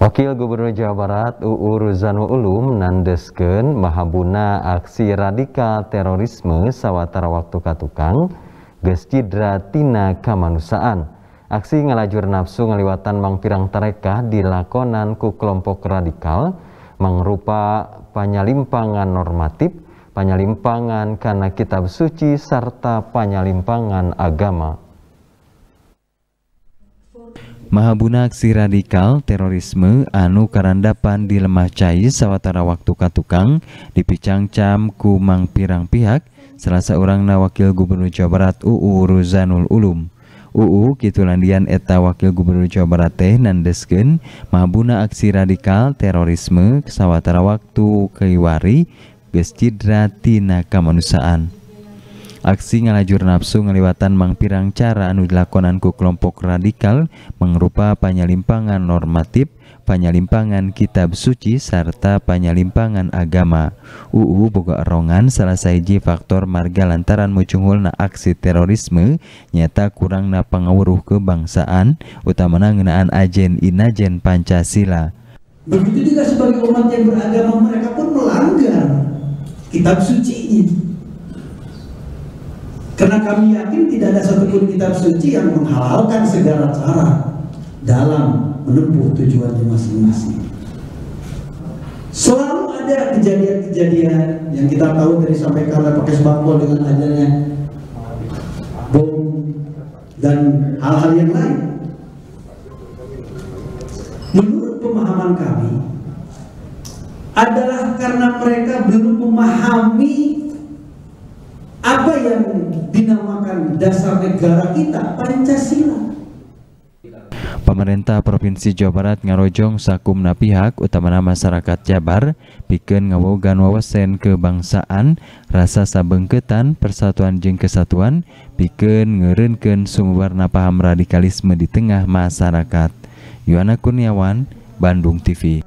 Wakil Gubernur Jawa Barat UU Ruzanul Ulum nandesken mahabuna aksi radikal terorisme sawatara waktu katukang geus tina kamanusaan. Aksi ngelajur nafsu ngeliwatan mangpirang tereka di dilakonan ku kelompok radikal mengrupa panyalimpangan normatif, panyalimpangan karena kitab suci serta panyalimpangan agama. Mahabunak aksi radikal terorisme anu karandapan di lemah cai sawatara waktu katukang dipicang-cam mang pirang pihak selasa orang na wakil gubernur Jawa Barat UU Ruzanul Ulum. UU Kitulandian eta wakil gubernur Jawa Barat teh Nandesken mahabuna aksi radikal terorisme sawatara waktu kewari geus tina kamanusiaan. Aksi ngalajur nafsu ngeliwatan mangpirang cara anu dilakonanku kelompok radikal mengrupa panyalimpangan normatif, panyalimpangan kitab suci serta panyalimpangan agama. UU boga Rongan salah saiji faktor marga lantaran na aksi terorisme nyata kurang na pengawuruh kebangsaan utamana ngenaan ajen inajen Pancasila. Begitu juga sebagai umat yang beragama mereka pun melanggar kitab suci ini karena kami yakin tidak ada satupun kitab suci yang menghalalkan segala cara dalam menempuh tujuan masing-masing. Selalu ada kejadian-kejadian yang kita tahu dari sampai karena pakai sembako dengan adanya bom dan hal-hal yang lain. Menurut pemahaman kami adalah karena mereka belum memahami apa yang dinamakan dasar negara kita Pancasila Pemerintah Provinsi Jawa Barat ngarojong sakumna pihak utamana masyarakat Jabar bikin ngawogan wawasan kebangsaan rasa sabengketan persatuan jeng kesatuan bikin ngerenken sumberna paham radikalisme di tengah masyarakat Yuana Kurniawan, Bandung TV